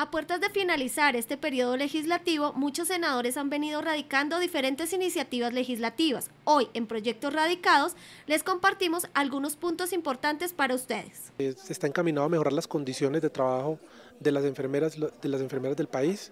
A puertas de finalizar este periodo legislativo, muchos senadores han venido radicando diferentes iniciativas legislativas. Hoy, en Proyectos Radicados, les compartimos algunos puntos importantes para ustedes. Se está encaminado a mejorar las condiciones de trabajo de las enfermeras, de las enfermeras del país,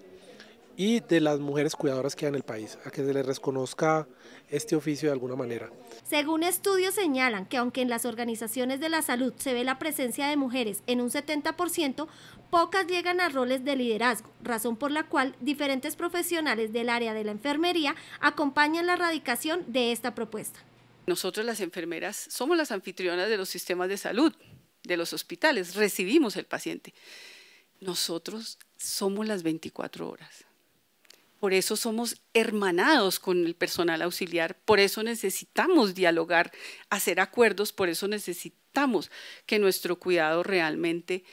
y de las mujeres cuidadoras que hay en el país, a que se les reconozca este oficio de alguna manera. Según estudios señalan que aunque en las organizaciones de la salud se ve la presencia de mujeres en un 70%, pocas llegan a roles de liderazgo, razón por la cual diferentes profesionales del área de la enfermería acompañan la erradicación de esta propuesta. Nosotros las enfermeras somos las anfitrionas de los sistemas de salud, de los hospitales, recibimos el paciente. Nosotros somos las 24 horas por eso somos hermanados con el personal auxiliar, por eso necesitamos dialogar, hacer acuerdos, por eso necesitamos que nuestro cuidado realmente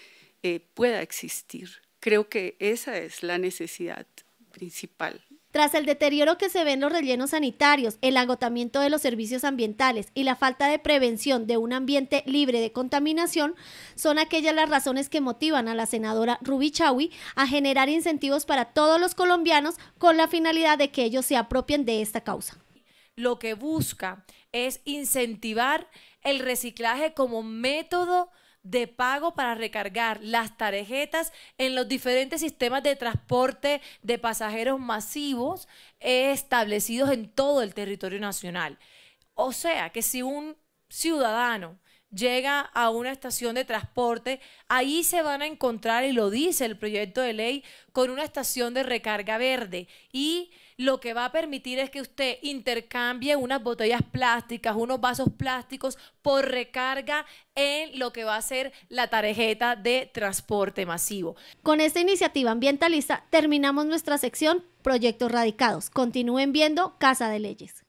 eh, pueda existir. Creo que esa es la necesidad principal tras el deterioro que se ve en los rellenos sanitarios, el agotamiento de los servicios ambientales y la falta de prevención de un ambiente libre de contaminación, son aquellas las razones que motivan a la senadora Ruby Chawi a generar incentivos para todos los colombianos con la finalidad de que ellos se apropien de esta causa. Lo que busca es incentivar el reciclaje como método de pago para recargar las tarjetas en los diferentes sistemas de transporte de pasajeros masivos establecidos en todo el territorio nacional. O sea que si un ciudadano llega a una estación de transporte, ahí se van a encontrar, y lo dice el proyecto de ley, con una estación de recarga verde. Y lo que va a permitir es que usted intercambie unas botellas plásticas, unos vasos plásticos por recarga en lo que va a ser la tarjeta de transporte masivo. Con esta iniciativa ambientalista terminamos nuestra sección Proyectos Radicados. Continúen viendo Casa de Leyes.